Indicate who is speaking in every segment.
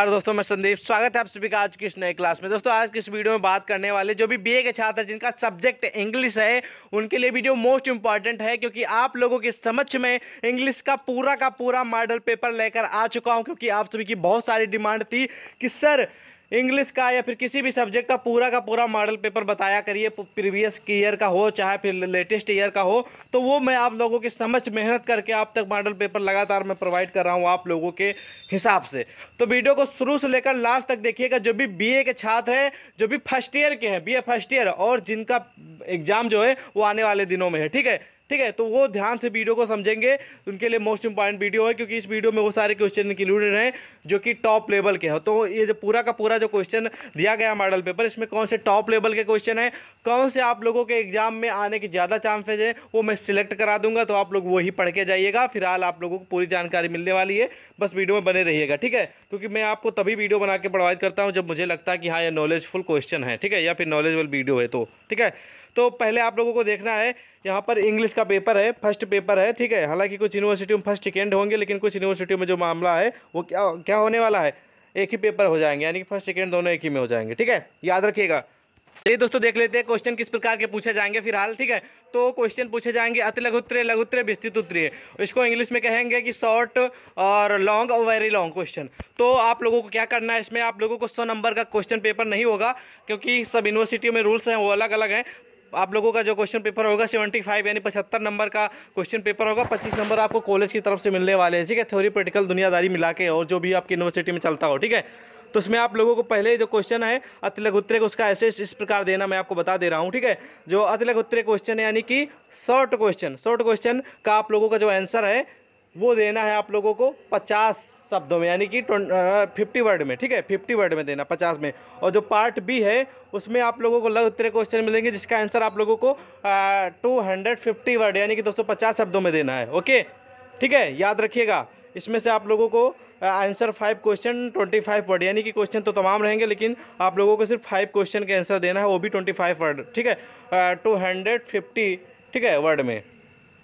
Speaker 1: hello दोस्तों मैं संदीप स्वागत है आप सभी का आज की इस नए क्लास में दोस्तों आज की इस वीडियो में बात करने वाले जो भी बीए के छात्र जिनका सब्जेक्ट इंग्लिश है उनके लिए वीडियो मोस्ट इंपॉर्टेंट है क्योंकि आप लोगों के समझ में इंग्लिश का पूरा का पूरा मॉडल पेपर लेकर आ चुका हूं क्योंकि आप सभी की बहुत सारी डिमांड थी कि सर इंग्लिश का या फिर किसी भी सब्जेक्ट का पूरा का पूरा मॉडल पेपर बताया करिए प्रीवियस ईयर का हो चाहे फिर लेटेस्ट ईयर का हो तो वो मैं आप लोगों की समझ मेहनत करके आप तक मॉडल पेपर लगातार मैं प्रोवाइड कर रहा हूँ आप लोगों के हिसाब से तो वीडियो को शुरू से लेकर लास्ट तक देखिएगा जो भी बी के छात्र हैं जो भी फर्स्ट ईयर के हैं बी फर्स्ट ईयर और जिनका एग्ज़ाम जो है वो आने वाले दिनों में है ठीक है ठीक है तो वो ध्यान से वीडियो को समझेंगे उनके लिए मोस्ट इंपॉर्टेंट वीडियो है क्योंकि इस वीडियो में वो सारे क्वेश्चन इंक्लूडेड हैं जो कि टॉप लेवल के हैं तो ये जो पूरा का पूरा जो क्वेश्चन दिया गया मॉडल पेपर इसमें कौन से टॉप लेवल के क्वेश्चन हैं कौन से आप लोगों के एग्जाम में आने के ज़्यादा चांसेज हैं वो मैं सिलेक्ट करा दूंगा तो आप लोग वही पढ़ के जाइएगा फिलहाल आप लोगों को पूरी जानकारी मिलने वाली है बस वीडियो में बने रहिएगा ठीक है क्योंकि मैं आपको तभी वीडियो बना के प्रोवाइड करता हूँ जब मुझे लगता है कि हाँ ये नॉलेजफुल क्वेश्चन है ठीक है या फिर नॉलेजबल वीडियो है तो ठीक है तो पहले आप लोगों को देखना है यहाँ पर इंग्लिश का पेपर है फर्स्ट पेपर है ठीक है हालांकि कुछ यूनिवर्सिटी में फर्स्ट सेकेंड होंगे लेकिन कुछ यूनिवर्सिटी में जो मामला है वो क्या क्या होने वाला है एक ही पेपर हो जाएंगे यानी कि फर्स्ट सेकेंड दोनों एक ही में हो जाएंगे ठीक है याद रखिएगा चलिए दोस्तों देख लेते हैं क्वेश्चन किस प्रकार के पूछे जाएंगे फिलहाल ठीक है तो क्वेश्चन पूछे जाएंगे अति लघुत्र लघुत्तरीय विस्तृत उत्तरीय इसको इंग्लिश में कहेंगे कि शॉर्ट और लॉन्ग और वेरी लॉन्ग क्वेश्चन तो आप लोगों को क्या करना है इसमें आप लोगों को सौ नंबर का क्वेश्चन पेपर नहीं होगा क्योंकि सब यूनिवर्सिटियों में रूल्स हैं वो अलग अलग हैं आप लोगों का जो क्वेश्चन पेपर होगा सेवेंटी फाइव यानी पचहत्तर नंबर का क्वेश्चन पेपर होगा पच्चीस नंबर आपको कॉलेज की तरफ से मिलने वाले हैं ठीक है थ्योरी प्रैक्टिकल दुनियादारी मिला के और जो भी आपकी यूनिवर्सिटी में चलता हो ठीक है तो उसमें आप लोगों को पहले जो क्वेश्चन है अतिलक उत्तरे उसका ऐसे इस प्रकार देना मैं आपको बता दे रहा हूँ ठीक है जो अतिलक उत्तरे क्वेश्चन है यानी कि शॉर्ट क्वेश्चन शॉर्ट क्वेश्चन का आप लोगों का जो आंसर है वो देना है आप लोगों को पचास शब्दों में यानी कि फिफ्टी वर्ड में ठीक है फिफ्टी वर्ड में देना पचास में और जो पार्ट बी है उसमें आप लोगों को लग तरह क्वेश्चन मिलेंगे जिसका आंसर आप लोगों को टू हंड्रेड फिफ्टी वर्ड यानी कि दो सौ पचास शब्दों में देना है ओके ठीक है याद रखिएगा इसमें से आप लोगों को answer five question twenty five word यानी कि क्वेश्चन तो तमाम रहेंगे लेकिन आप लोगों को सिर्फ फाइव क्वेश्चन के आंसर देना है वो भी ट्वेंटी फाइव वर्ड ठीक है टू हंड्रेड फिफ्टी ठीक है वर्ड में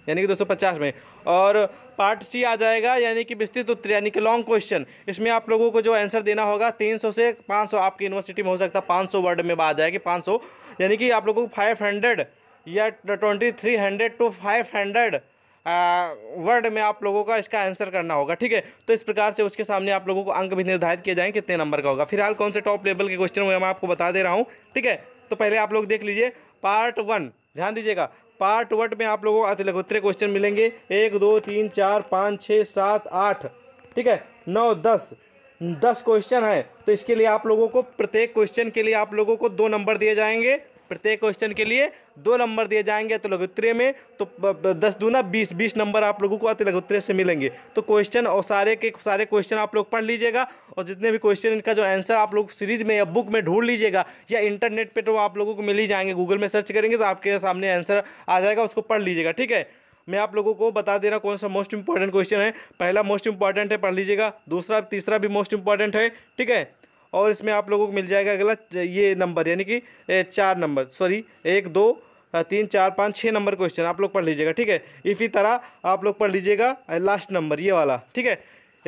Speaker 1: यानी कि दो सौ पचास में और पार्ट सी आ जाएगा यानी कि विस्तृत उत्तर यानी कि लॉन्ग क्वेश्चन इसमें आप लोगों को जो आंसर देना होगा 300 से 500 आपकी यूनिवर्सिटी में हो सकता है 500 वर्ड में आ जाएगी 500 यानी कि आप लोगों को 500 या 2300 टू 500 वर्ड में आप लोगों का इसका आंसर करना होगा ठीक है तो इस प्रकार से उसके सामने आप लोगों को अंक भी निर्धारित किए जाएँ कितने नंबर का होगा फिलहाल कौन से टॉप लेवल के क्वेश्चन हुए मैं आपको बता दे रहा हूँ ठीक है तो पहले आप लोग देख लीजिए पार्ट वन ध्यान दीजिएगा पार्ट वट में आप लोगों को अति लघुतरे क्वेश्चन मिलेंगे एक दो तीन चार पाँच छः सात आठ ठीक है नौ दस दस क्वेश्चन है तो इसके लिए आप लोगों को प्रत्येक क्वेश्चन के लिए आप लोगों को दो नंबर दिए जाएंगे प्रत्येक क्वेश्चन के लिए दो नंबर दिए जाएंगे तो लघुत्तरे में तो दस दूना बीस बीस नंबर आप लोगों को लघुत्तरे से मिलेंगे तो क्वेश्चन और सारे के सारे क्वेश्चन आप लोग पढ़ लीजिएगा और जितने भी क्वेश्चन इनका जो आंसर आप लोग सीरीज में या बुक में ढूंढ लीजिएगा या इंटरनेट पर तो आप लोगों को मिल ही जाएंगे गूगल में सर्च करेंगे तो आपके सामने आंसर आ जाएगा उसको पढ़ लीजिएगा ठीक है मैं आप लोगों को बता दे रहा कौन सा मोस्ट इंपॉर्टेंट क्वेश्चन है पहला मोस्ट इंपॉर्टेंट है पढ़ लीजिएगा दूसरा तीसरा भी मोस्ट इंपॉर्टेंट है ठीक है और इसमें आप लोगों को मिल जाएगा अगला ये नंबर यानी कि चार नंबर सॉरी एक दो तीन चार पाँच छः नंबर क्वेश्चन आप लोग पढ़ लीजिएगा ठीक है इसी तरह आप लोग पढ़ लीजिएगा लास्ट नंबर ये वाला ठीक है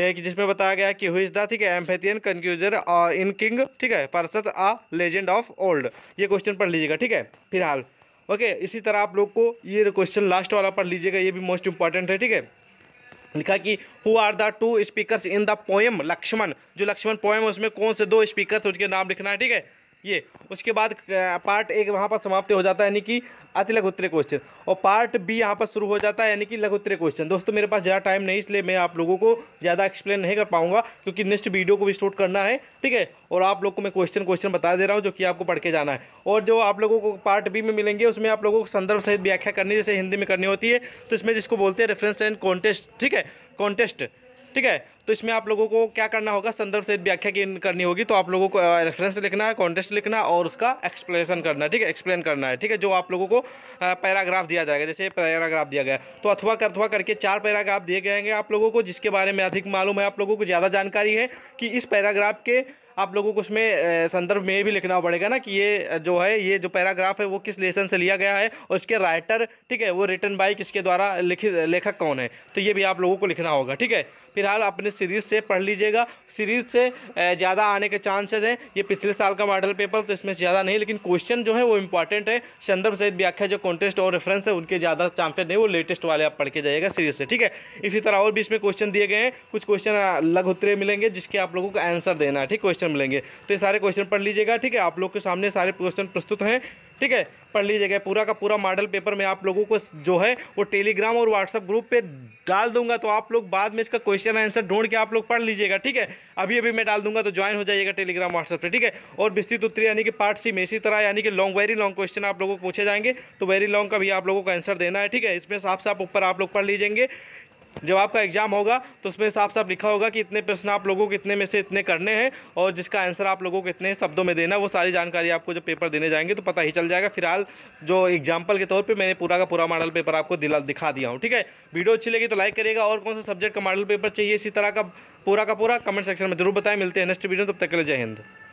Speaker 1: एक जिसमें बताया गया कि हुई दा ठीक है एम्फेथियन कंक्यूजर इन किंग ठीक है परसत आ लेजेंड ऑफ ओल्ड ये क्वेश्चन पढ़ लीजिएगा ठीक है फिलहाल ओके इसी तरह आप लोग को ये क्वेश्चन लास्ट वाला पढ़ लीजिएगा ये भी मोस्ट इंपॉर्टेंट है ठीक है लिखा कि who are the two speaker in the poem Lakshman जो लक्ष्मण पोएम है उसमें कौन से दो स्पीकर उसके नाम लिखना है ठीक है ये उसके बाद पार्ट एक वहाँ पर समाप्त हो जाता है यानी कि अति लघु उत्तरीय क्वेश्चन और पार्ट बी यहाँ पर शुरू हो जाता है यानी कि लघु उत्तरीय क्वेश्चन दोस्तों मेरे पास ज़्यादा टाइम नहीं इसलिए मैं आप लोगों को ज़्यादा एक्सप्लेन नहीं कर पाऊँगा क्योंकि नेक्स्ट वीडियो को भी शूट करना है ठीक है और आप लोग को मैं क्वेश्चन क्वेश्चन बता दे रहा हूँ जो कि आपको पढ़ के जाना है और जो आप लोगों को पार्ट बी में मिलेंगे उसमें आप लोगों को संदर्भ सहित व्याख्या करनी जैसे हिंदी में करनी होती है तो इसमें जिसको बोलते हैं रेफरेंस एंड कॉन्टेस्ट ठीक है कॉन्टेस्ट ठीक है तो इसमें आप लोगों को क्या करना होगा संदर्भ सहित व्याख्या की करनी होगी तो आप लोगों को रेफरेंस लिखना है कॉन्टेस्ट लिखना और उसका एक्सप्लेनेशन करना है ठीक है एक्सप्लेन करना है ठीक है जो आप लोगों को पैराग्राफ दिया जाएगा जैसे पैराग्राफ दिया गया तो अथवा अथवा करके चार पैराग्राफ दिए गए आप लोगों को जिसके बारे में अधिक मालूम है आप लोगों को ज़्यादा जानकारी है कि इस पैराग्राफ के आप लोगों को उसमें संदर्भ में भी लिखना पड़ेगा ना कि ये जो है ये जो पैराग्राफ है वो किस लेसन से लिया गया है और इसके राइटर ठीक है वो रिटर्न बाई किसके द्वारा लिखित लेखक कौन है तो ये भी आप लोगों को लिखना होगा ठीक है फिलहाल अपने सीरीज़ से पढ़ लीजिएगा सीरीज़ से ज़्यादा आने के चांसेस हैं ये पिछले साल का मॉडल पेपर तो इसमें ज़्यादा नहीं लेकिन क्वेश्चन जो है वो इंपॉर्टेंट है संदर्भ सहित व्याख्या जो कॉन्टेस्ट और रेफरेंस है उनके ज़्यादा चांसेस नहीं वो लेटेस्ट वाले आप पढ़ के जाइएगा सीरीज से ठीक है इसी तरह और भी इसमें क्वेश्चन दिए गए हैं कुछ क्वेश्चन उत्तरे मिलेंगे जिसके आप लोगों को आंसर देना है ठीक क्वेश्चन क्वेश्चन मिलेंगे तो ये सारे क्वेश्चन पढ़ लीजिएगा ठीक है आप लोग के सामने सारे क्वेश्चन प्रस्तुत हैं ठीक है पढ़ लीजिएगा पूरा का पूरा मॉडल पेपर मैं आप लोगों को जो है वो टेलीग्राम और व्हाट्सअप ग्रुप पे डाल दूंगा तो आप लोग बाद में इसका क्वेश्चन आंसर ढूंढ के आप लोग पढ़ लीजिएगा ठीक है अभी अभी मैं डाल दूंगा तो ज्वाइन हो जाइएगा टेलीग्राम व्हाट्सअप पे ठीक है और विस्तृत उत्तरी यानी कि पार्ट सी में इसी तरह यानी कि लॉन्ग वेरी लॉन्ग क्वेश्चन आप लोगों को पूछे जाएंगे तो वेरी लॉन्ग का भी आप लोगों को आंसर देना है ठीक है इसमें साफ साफ ऊपर आप लोग पढ़ लीजिएंगे जब आपका एग्ज़ाम होगा तो उसमें साफ साफ लिखा होगा कि इतने प्रश्न आप लोगों को इतने में से इतने करने हैं और जिसका आंसर आप लोगों को इतने शब्दों में देना वो सारी जानकारी आपको जब पेपर देने जाएंगे तो पता ही चल जाएगा फिलहाल जो एग्जाम्पल के तौर पर मैंने पूरा का पूरा मॉडल पेपर आपको दिला दिखा दिया हूँ ठीक है वीडियो अच्छी लगी तो लाइक करिएगा और कौन सा सब्जेक्ट का मॉडल पेपर चाहिए इसी तरह का पूरा का पूरा कमेंट सेक्शन में जरूर बताएं मिलते हैं नेक्स्ट वीडियो तब तक के लिए जय हिंद